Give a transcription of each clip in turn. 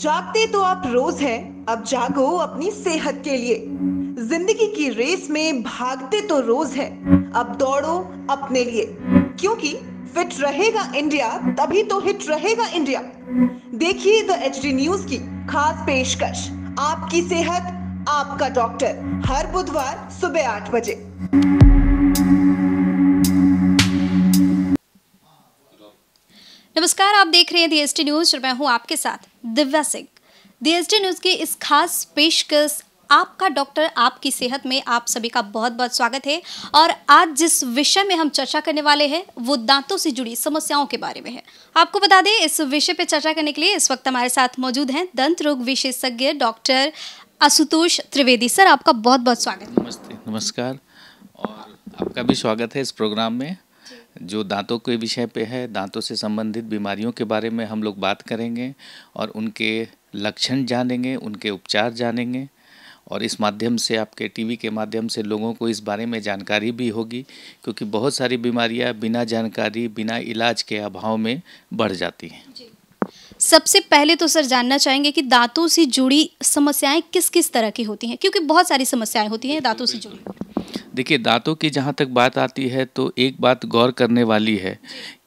जागते तो आप रोज है अब जागो अपनी सेहत के लिए जिंदगी की रेस में भागते तो रोज है अब दौड़ो अपने लिए क्योंकि फिट रहेगा इंडिया तभी तो हिट रहेगा इंडिया देखिए द एच डी न्यूज की खास पेशकश आपकी सेहत आपका डॉक्टर हर बुधवार सुबह आठ बजे आप देख रहे हैं दी न्यूज और मैं हूँ आपके साथ दिव्या सिंह दी न्यूज की इस खास पेशकश आपका डॉक्टर आपकी सेहत में आप सभी का बहुत बहुत स्वागत है और आज जिस विषय में हम चर्चा करने वाले हैं वो दांतों से जुड़ी समस्याओं के बारे में है आपको बता दें इस विषय पर चर्चा करने के लिए इस वक्त हमारे साथ मौजूद हैं दंत रोग विशेषज्ञ डॉक्टर आशुतोष त्रिवेदी सर आपका बहुत बहुत स्वागत नमस्ते नमस्कार और आपका भी स्वागत है इस प्रोग्राम में जो दांतों के विषय पे है दांतों से संबंधित बीमारियों के बारे में हम लोग बात करेंगे और उनके लक्षण जानेंगे उनके उपचार जानेंगे और इस माध्यम से आपके टीवी के माध्यम से लोगों को इस बारे में जानकारी भी होगी क्योंकि बहुत सारी बीमारियां बिना जानकारी बिना इलाज के अभाव में बढ़ जाती हैं सबसे पहले तो सर जानना चाहेंगे कि दांतों से जुड़ी समस्याएं किस किस तरह की होती हैं क्योंकि बहुत सारी समस्याएं होती हैं दांतों से जुड़ी देखिए दांतों की जहाँ तक बात आती है तो एक बात गौर करने वाली है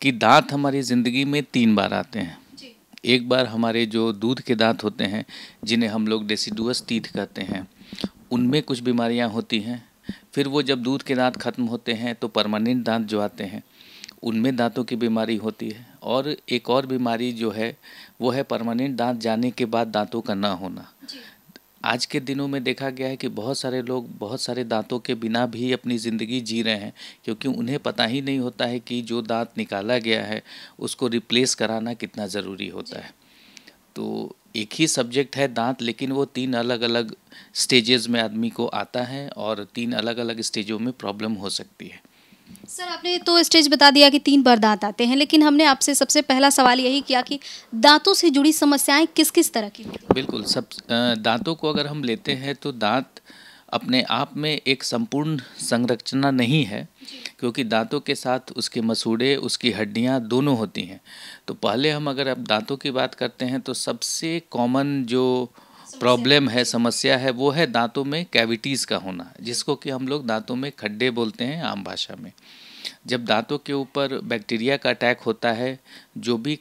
कि दांत हमारी ज़िंदगी में तीन बार आते हैं एक बार हमारे जो दूध के दांत होते हैं जिन्हें हम लोग डेसिडुअस टीथ कहते हैं उनमें कुछ बीमारियां होती हैं फिर वो जब दूध के दांत ख़त्म होते हैं तो परमानेंट दांत जो आते हैं उनमें दांतों की बीमारी होती है और एक और बीमारी जो है वो है परमानेंट दांत जाने के बाद दांतों का ना होना आज के दिनों में देखा गया है कि बहुत सारे लोग बहुत सारे दांतों के बिना भी अपनी ज़िंदगी जी रहे हैं क्योंकि उन्हें पता ही नहीं होता है कि जो दांत निकाला गया है उसको रिप्लेस कराना कितना ज़रूरी होता है तो एक ही सब्जेक्ट है दांत लेकिन वो तीन अलग अलग स्टेजेस में आदमी को आता है और तीन अलग अलग स्टेजों में प्रॉब्लम हो सकती है सर आपने तो स्टेज बता दिया कि तीन बार दांत आते हैं लेकिन हमने आपसे सबसे पहला सवाल यही किया कि दांतों से जुड़ी समस्याएं किस किस तरह की बिल्कुल सब दांतों को अगर हम लेते हैं तो दांत अपने आप में एक संपूर्ण संरचना नहीं है क्योंकि दांतों के साथ उसके मसूड़े उसकी हड्डियाँ दोनों होती हैं तो पहले हम अगर अब दांतों की बात करते हैं तो सबसे कॉमन जो प्रॉब्लम है समस्या है वो है दांतों में कैविटीज़ का होना जिसको कि हम लोग दांतों में खड्डे बोलते हैं आम भाषा में जब दांतों के ऊपर बैक्टीरिया का अटैक होता है जो भी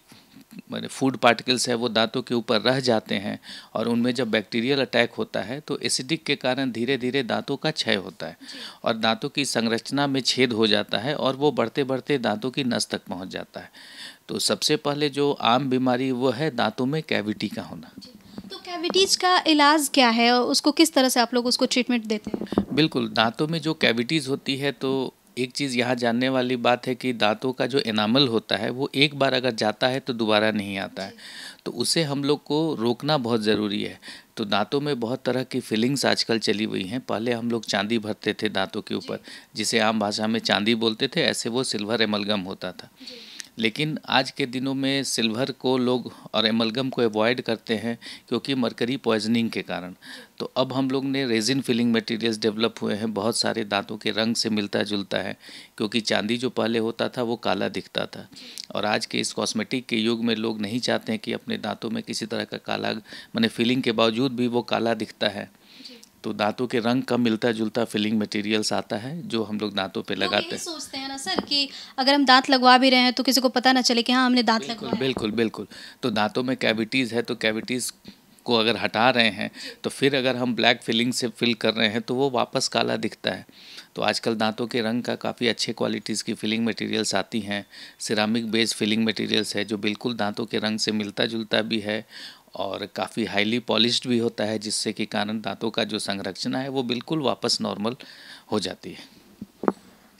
मैंने फूड पार्टिकल्स है वो दांतों के ऊपर रह जाते हैं और उनमें जब बैक्टीरियल अटैक होता है तो एसिडिक के कारण धीरे धीरे दांतों का क्षय होता है और दांतों की संरचना में छेद हो जाता है और वो बढ़ते बढ़ते दांतों की नस तक पहुंच जाता है तो सबसे पहले जो आम बीमारी वो है दांतों में कैविटी का होना कैविटीज़ का इलाज क्या है और उसको किस तरह से आप लोग उसको ट्रीटमेंट देते हैं बिल्कुल दांतों में जो कैविटीज़ होती है तो एक चीज़ यहाँ जानने वाली बात है कि दांतों का जो एनामल होता है वो एक बार अगर जाता है तो दोबारा नहीं आता है तो उसे हम लोग को रोकना बहुत ज़रूरी है तो दांतों में बहुत तरह की फीलिंग्स आजकल चली हुई हैं पहले हम लोग चांदी भरते थे दांतों के ऊपर जिसे आम भाषा में चांदी बोलते थे ऐसे वो सिल्वर एमलगम होता था लेकिन आज के दिनों में सिल्वर को लोग और एमलगम को अवॉइड करते हैं क्योंकि मरकरी पॉइजनिंग के कारण तो अब हम लोग ने रेजिन फिलिंग मटेरियल्स डेवलप हुए हैं बहुत सारे दांतों के रंग से मिलता जुलता है क्योंकि चांदी जो पहले होता था वो काला दिखता था और आज के इस कॉस्मेटिक के युग में लोग नहीं चाहते हैं कि अपने दांतों में किसी तरह का काला मैंने फिलिंग के बावजूद भी वो काला दिखता है तो दांतों के रंग का मिलता जुलता फिलिंग मटेरियल्स आता है जो हम लोग दांतों पे लगाते हैं सोचते हैं ना सर कि अगर हम दांत लगवा भी रहे हैं तो किसी को पता ना चले कि हाँ हमने दांत लगवा बिल्कुल बिल्कुल तो दांतों में कैविटीज़ है तो कैविटीज़ को अगर हटा रहे हैं तो फिर अगर हम ब्लैक फिलिंग से फिल कर रहे हैं तो वो वापस काला दिखता है तो आजकल दांतों के रंग का काफ़ी अच्छे क्वालिटीज़ की फिलिंग मटेरियल्स आती हैं सिरामिक बेस्ड फिलिंग मटेरियल्स है जो बिल्कुल दांतों के रंग से मिलता जुलता भी है और काफ़ी हाईली पॉलिश्ड भी होता है जिससे कि कारण दांतों का जो संरचना है वो बिल्कुल वापस नॉर्मल हो जाती है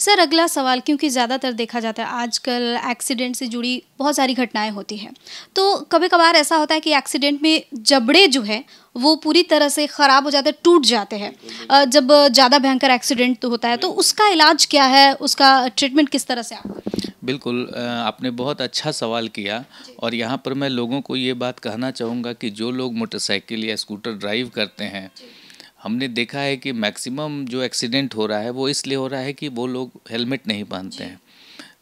सर अगला सवाल क्योंकि ज़्यादातर देखा जाता है आजकल एक्सीडेंट से जुड़ी बहुत सारी घटनाएं होती हैं तो कभी कभार ऐसा होता है कि एक्सीडेंट में जबड़े जो है वो पूरी तरह से ख़राब हो जाते हैं टूट जाते हैं जब ज़्यादा भयंकर एक्सीडेंट तो होता है तो उसका इलाज क्या है उसका ट्रीटमेंट किस तरह से आप बिल्कुल आपने बहुत अच्छा सवाल किया और यहाँ पर मैं लोगों को ये बात कहना चाहूँगा कि जो लोग मोटरसाइकिल या स्कूटर ड्राइव करते हैं हमने देखा है कि मैक्सिमम जो एक्सीडेंट हो रहा है वो इसलिए हो रहा है कि वो लोग हेलमेट नहीं पहनते हैं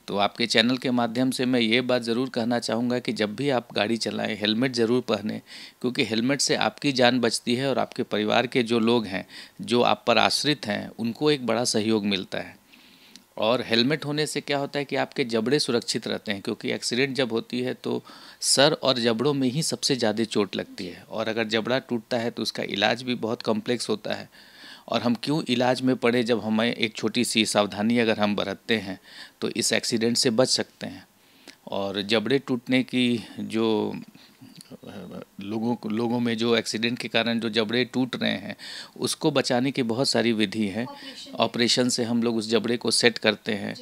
तो आपके चैनल के माध्यम से मैं ये बात ज़रूर कहना चाहूँगा कि जब भी आप गाड़ी चलाएं हेलमेट ज़रूर पहने क्योंकि हेलमेट से आपकी जान बचती है और आपके परिवार के जो लोग हैं जो आप पर आश्रित हैं उनको एक बड़ा सहयोग मिलता है और हेलमेट होने से क्या होता है कि आपके जबड़े सुरक्षित रहते हैं क्योंकि एक्सीडेंट जब होती है तो सर और जबड़ों में ही सबसे ज़्यादा चोट लगती है और अगर जबड़ा टूटता है तो उसका इलाज भी बहुत कॉम्प्लेक्स होता है और हम क्यों इलाज में पड़े जब हमें एक छोटी सी सावधानी अगर हम बरतते हैं तो इस एक्सीडेंट से बच सकते हैं और जबड़े टूटने की जो लोगों को लोगों में जो एक्सीडेंट के कारण जो जबड़े टूट रहे हैं उसको बचाने की बहुत सारी विधि है ऑपरेशन से हम लोग उस जबड़े को सेट करते हैं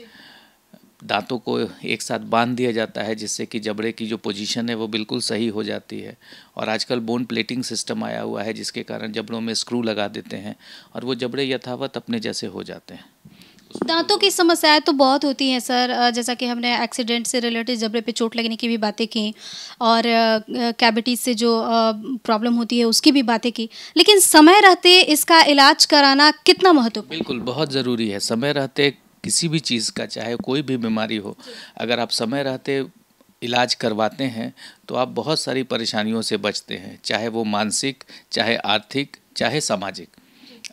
दांतों को एक साथ बांध दिया जाता है जिससे कि जबड़े की जो पोजीशन है वो बिल्कुल सही हो जाती है और आजकल बोन प्लेटिंग सिस्टम आया हुआ है जिसके कारण जबड़ों में स्क्रू लगा देते हैं और वो जबड़े यथावत अपने जैसे हो जाते हैं दांतों की समस्याएं तो बहुत होती हैं सर जैसा कि हमने एक्सीडेंट से रिलेटेड जबड़े पे चोट लगने की भी बातें की और कैबिटीज़ से जो प्रॉब्लम होती है उसकी भी बातें की लेकिन समय रहते इसका इलाज कराना कितना महत्वपूर्ण बिल्कुल बहुत ज़रूरी है समय रहते किसी भी चीज़ का चाहे कोई भी बीमारी हो अगर आप समय रहते इलाज करवाते हैं तो आप बहुत सारी परेशानियों से बचते हैं चाहे वो मानसिक चाहे आर्थिक चाहे सामाजिक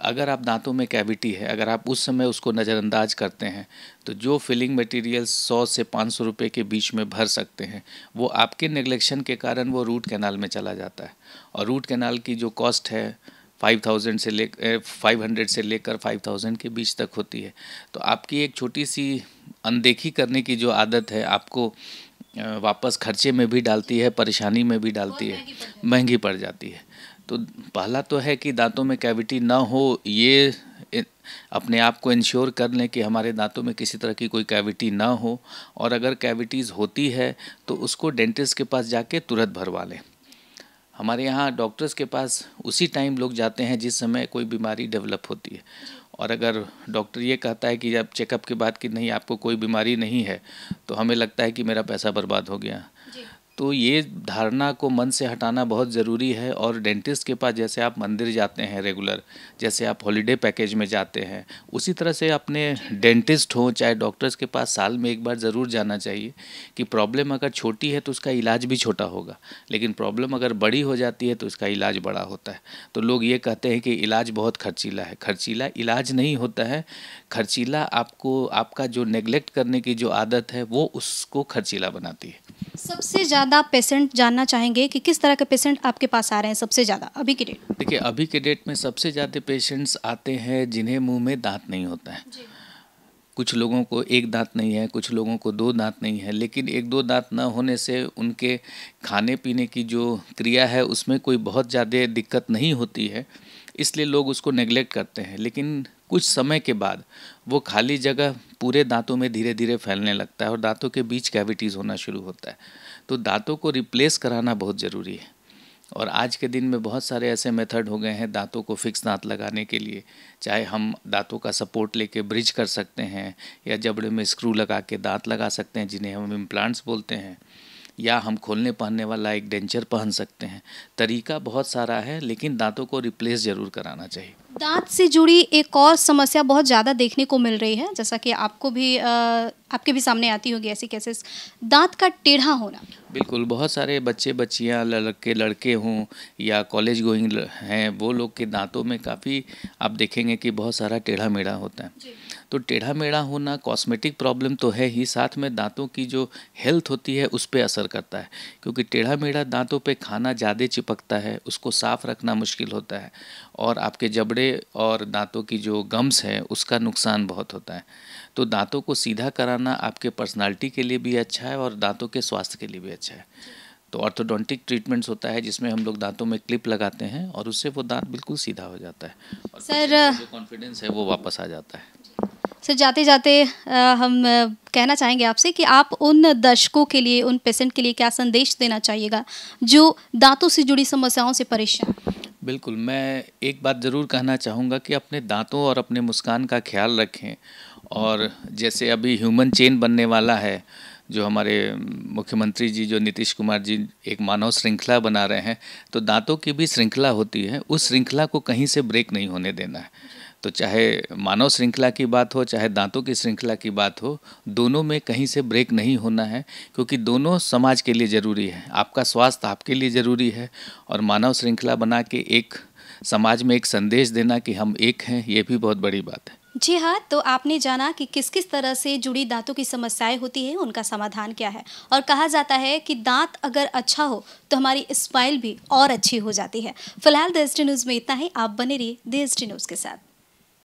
अगर आप दांतों में कैविटी है अगर आप उस समय उसको नज़रअंदाज करते हैं तो जो फिलिंग मटेरियल 100 से 500 रुपए के बीच में भर सकते हैं वो आपके निगलेक्शन के कारण वो रूट कैनाल में चला जाता है और रूट कैनाल की जो कॉस्ट है 5000 से ले 500 से लेकर 5000 के बीच तक होती है तो आपकी एक छोटी सी अनदेखी करने की जो आदत है आपको वापस खर्चे में भी डालती है परेशानी में भी डालती है महंगी पड़ जाती है तो पहला तो है कि दांतों में कैविटी ना हो ये अपने आप को इंश्योर कर लें कि हमारे दांतों में किसी तरह की कोई कैविटी ना हो और अगर कैविटीज़ होती है तो उसको डेंटिस्ट के पास जाके तुरंत भरवा लें हमारे यहाँ डॉक्टर्स के पास उसी टाइम लोग जाते हैं जिस समय कोई बीमारी डेवलप होती है और अगर डॉक्टर ये कहता है कि जब चेकअप के बाद कि नहीं आपको कोई बीमारी नहीं है तो हमें लगता है कि मेरा पैसा बर्बाद हो गया तो ये धारणा को मन से हटाना बहुत ज़रूरी है और डेंटिस्ट के पास जैसे आप मंदिर जाते हैं रेगुलर जैसे आप हॉलीडे पैकेज में जाते हैं उसी तरह से अपने डेंटिस्ट हों चाहे डॉक्टर्स के पास साल में एक बार ज़रूर जाना चाहिए कि प्रॉब्लम अगर छोटी है तो उसका इलाज भी छोटा होगा लेकिन प्रॉब्लम अगर बड़ी हो जाती है तो उसका इलाज बड़ा होता है तो लोग ये कहते हैं कि इलाज बहुत खर्चीला है खर्चीला इलाज नहीं होता है खर्चीला आपको आपका जो नेग्लेक्ट करने की जो आदत है वो उसको खर्चीला बनाती है सबसे ज़्यादा पेशेंट जानना चाहेंगे कि किस तरह के पेशेंट आपके पास आ रहे हैं सबसे ज़्यादा अभी के डेट देखिए अभी के डेट में सबसे ज़्यादा पेशेंट्स आते हैं जिन्हें मुंह में दांत नहीं होता है कुछ लोगों को एक दांत नहीं है कुछ लोगों को दो दांत नहीं है लेकिन एक दो दांत न होने से उनके खाने पीने की जो क्रिया है उसमें कोई बहुत ज़्यादा दिक्कत नहीं होती है इसलिए लोग उसको नेग्लेक्ट करते हैं लेकिन कुछ समय के बाद वो खाली जगह पूरे दांतों में धीरे धीरे फैलने लगता है और दांतों के बीच कैविटीज़ होना शुरू होता है तो दांतों को रिप्लेस कराना बहुत ज़रूरी है और आज के दिन में बहुत सारे ऐसे मेथड हो गए हैं दांतों को फिक्स दांत लगाने के लिए चाहे हम दांतों का सपोर्ट लेके ब्रिज कर सकते हैं या जबड़े में स्क्रू लगा के दांत लगा सकते हैं जिन्हें हम इम्प्लांट्स बोलते हैं या हम खोलने पहनने वाला एक डेंचर पहन सकते हैं तरीका बहुत सारा है लेकिन दांतों को रिप्लेस ज़रूर कराना चाहिए दांत से जुड़ी एक और समस्या बहुत ज़्यादा देखने को मिल रही है जैसा कि आपको भी आपके भी सामने आती होगी ऐसी केसेस दांत का टेढ़ा होना बिल्कुल बहुत सारे बच्चे बच्चियाँ लड़के लड़के हों या कॉलेज गोइंग हैं वो लोग के दांतों में काफ़ी आप देखेंगे कि बहुत सारा टेढ़ा मेढ़ा होता है तो टेढ़ा मेढ़ा होना कॉस्मेटिक प्रॉब्लम तो है ही साथ में दांतों की जो हेल्थ होती है उस पर असर करता है क्योंकि टेढ़ा मेढ़ा दांतों पे खाना ज़्यादा चिपकता है उसको साफ़ रखना मुश्किल होता है और आपके जबड़े और दांतों की जो गम्स हैं उसका नुकसान बहुत होता है तो दांतों को सीधा कराना आपके पर्सनालिटी के लिए भी अच्छा है और दांतों के स्वास्थ्य के लिए भी अच्छा है तो ऑर्थोडोंटिक ट्रीटमेंट्स होता है जिसमें हम लोग दांतों में क्लिप लगाते हैं और उससे वो दांत बिल्कुल सीधा हो जाता है और सर कॉन्फिडेंस है वो वापस आ जाता है सर जाते जाते हम कहना चाहेंगे आपसे कि आप उन दर्शकों के लिए उन पेशेंट के लिए क्या संदेश देना चाहिएगा जो दांतों से जुड़ी समस्याओं से परेशान बिल्कुल मैं एक बात ज़रूर कहना चाहूँगा कि अपने दांतों और अपने मुस्कान का ख्याल रखें और जैसे अभी ह्यूमन चेन बनने वाला है जो हमारे मुख्यमंत्री जी जो नीतीश कुमार जी एक मानव श्रृंखला बना रहे हैं तो दांतों की भी श्रृंखला होती है उस श्रृंखला को कहीं से ब्रेक नहीं होने देना है तो चाहे मानव श्रृंखला की बात हो चाहे दांतों की श्रृंखला की बात हो दोनों में कहीं से ब्रेक नहीं होना है क्योंकि दोनों समाज के लिए ज़रूरी है आपका स्वास्थ्य आपके लिए ज़रूरी है और मानव श्रृंखला बना के एक समाज में एक संदेश देना कि हम एक हैं ये भी बहुत बड़ी बात है जी हाँ तो आपने जाना कि किस किस तरह से जुड़ी दांतों की समस्याएं होती है उनका समाधान क्या है और कहा जाता है कि दांत अगर अच्छा हो तो हमारी स्माइल भी और अच्छी हो जाती है फिलहाल दी न्यूज़ में इतना ही आप बने रहिए दी न्यूज़ के साथ